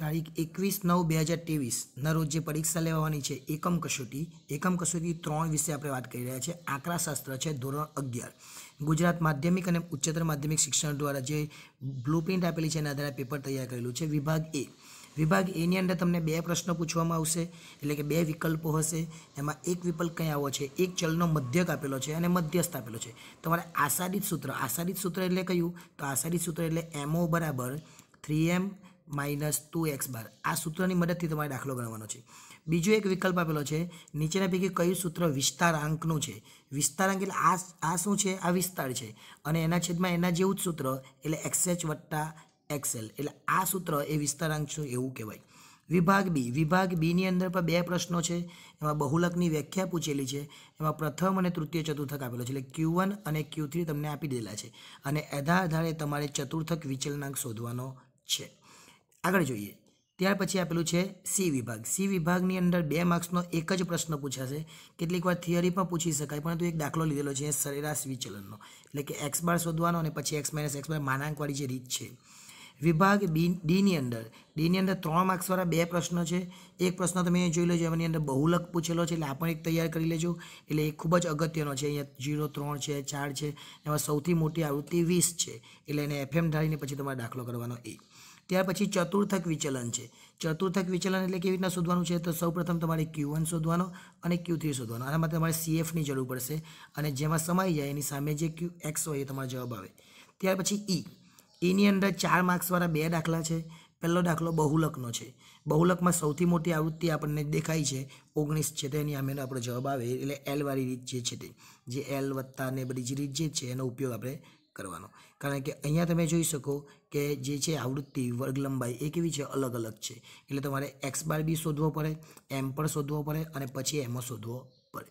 તારીખ એકવીસ નવ બે હજાર ના રોજ જે પરીક્ષા લેવાની છે એકમ કસોટી એકમ કસોટી ત્રણ વિષે આપણે વાત કરી રહ્યા છે આંકડાશાસ્ત્ર છે ધોરણ અગિયાર ગુજરાત માધ્યમિક અને ઉચ્ચતર માધ્યમિક શિક્ષણ દ્વારા જે બ્લુપ્રિન્ટ આપેલી છે એના આધારે પેપર તૈયાર કરેલું છે વિભાગ એ વિભાગ એની અંદર તમને બે પ્રશ્નો પૂછવામાં આવશે એટલે કે બે વિકલ્પો હશે એમાં એક વિકલ્પ કંઈ આવો છે એક ચલનો મધ્યક આપેલો છે અને મધ્યસ્થ આપેલો છે તમારે આસાદિત સૂત્ર આસાદિત સૂત્ર એટલે કયું તો આસાદિત સૂત્ર એટલે એમઓ બરાબર three M minus two X bar આ સૂત્રની મદદથી તમારે દાખલો ગણવાનો છે બીજો એક વિકલ્પ આપેલો છે નીચેના પૈકી કયું સૂત્ર વિસ્તારાંકનું છે વિસ્તારાંક એટલે આ આ શું છે આ વિસ્તાર છે અને એના છેદમાં એના જેવું જ સૂત્ર એટલે એક્સએચ વત્તા એક્સએલ એટલે આ સૂત્ર એ વિસ્તારાંક છે એવું કહેવાય વિભાગ બી વિભાગ બીની અંદર પણ બે પ્રશ્નો છે એમાં બહુલકની વ્યાખ્યા પૂછેલી છે એમાં પ્રથમ અને તૃતીય ચતુર્થક આપેલો છે એટલે ક્યુ વન અને ક્યુ થ્રી તમને આપી દેલા છે અને એના આધારે તમારે ચતુર્થક વિચલનાંક શોધવાનો છે આગળ જોઈએ ત્યાર પછી આપેલું છે સી વિભાગ સી વિભાગની અંદર બે માર્ક્સનો એક જ પ્રશ્ન પૂછાશે કેટલીક વાર થિયરી પણ પૂછી શકાય પરંતુ એક દાખલો લીધેલો છે સરેરાશ વિચલનનો એટલે કે એક્સ બાર શોધવાનો અને પછી એક્સ માઇનસ એક્સ બાર માનાંકવાળી જે રીત છે વિભાગ બી ડીની અંદર ડીની અંદર ત્રણ માર્ક્સવાળા બે પ્રશ્નો છે એક પ્રશ્ન તમે જોઈ લેજો એની અંદર બહુલક પૂછેલો છે એટલે આ પણ એક તૈયાર કરી લેજો એટલે એ ખૂબ જ અગત્યનો છે અહીંયા ઝીરો ત્રણ છે ચાર છે એમાં સૌથી મોટી આવૃત્તિ વીસ છે એટલે એને એફએમ ધારીને પછી તમારે દાખલો કરવાનો એ ત્યાર પછી ચતુર્થક વિચલન છે ચતુર્થક વિચલન એટલે કેવી રીતના શોધવાનું છે તો સૌપ્રથમ તમારે ક્યુ શોધવાનો અને ક્યુ શોધવાનો આના માટે તમારે સીએફની જરૂર પડશે અને જેમાં સમાઈ જાય એની સામે જે ક્યુ એક્સ હોય એ તમારો જવાબ આવે ત્યાર પછી ઈ e. એની e અંદર ચાર માર્ક્સવાળા બે દાખલા છે પહેલો દાખલો બહુલકનો છે બહુલકમાં સૌથી મોટી આવૃત્તિ આપણને દેખાય છે ઓગણીસ છે તેની અમે આપણો જવાબ આવે એટલે એલવાળી રીત જે છે તે જે એલ વત્તા ને બધી જે રીત જે છે એનો ઉપયોગ આપણે કરવાનો કારણ કે અહીંયા તમે જોઈ શકો કે જે છે આવૃત્તિ વર્ગ લંબાઈ એ કેવી છે અલગ અલગ છે એટલે તમારે એક્સ બાર બી શોધવો પડે એમ પણ શોધવો પડે અને પછી એમો શોધવો પડે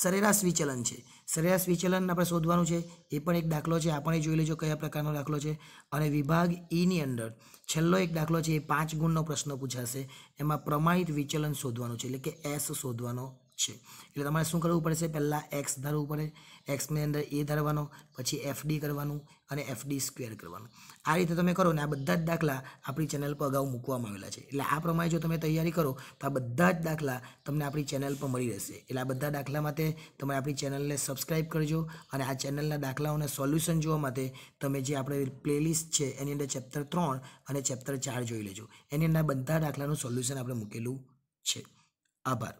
સરેરાશ વિચલન છે સરેરાશ વિચલન આપણે શોધવાનું છે એ પણ એક દાખલો છે આપણે જોઈ લેજો કયા પ્રકારનો દાખલો છે અને વિભાગ ઈની e અંદર છેલ્લો એક દાખલો છે એ પાંચ ગુણનો પ્રશ્ન પૂછાશે એમાં પ્રમાણિત વિચલન શોધવાનું છે એટલે કે એસ શોધવાનો છે એટલે તમારે શું કરવું પડશે પહેલાં એક્સ ધરવું પડે એક્સની અંદર એ ધરવાનો પછી એફડી કરવાનું અને એફડી સ્ક્વેર કરવાનું આ રીતે તમે કરો ને આ બધા જ દાખલા આપણી ચેનલ પર અગાઉ મૂકવામાં આવેલા છે એટલે આ પ્રમાણે જો તમે તૈયારી કરો તો આ બધા જ દાખલા તમને આપણી ચેનલ પર મળી રહેશે એટલે આ બધા દાખલા માટે તમે આપણી ચેનલને સબસ્ક્રાઈબ કરજો અને આ ચેનલના દાખલાઓને સોલ્યુશન જોવા માટે તમે જે આપણે પ્લેલિસ્ટ છે એની અંદર ચેપ્ટર ત્રણ અને ચેપ્ટર ચાર જોઈ લેજો એની અંદર બધા દાખલાનું સોલ્યુશન આપણે મૂકેલું છે આભાર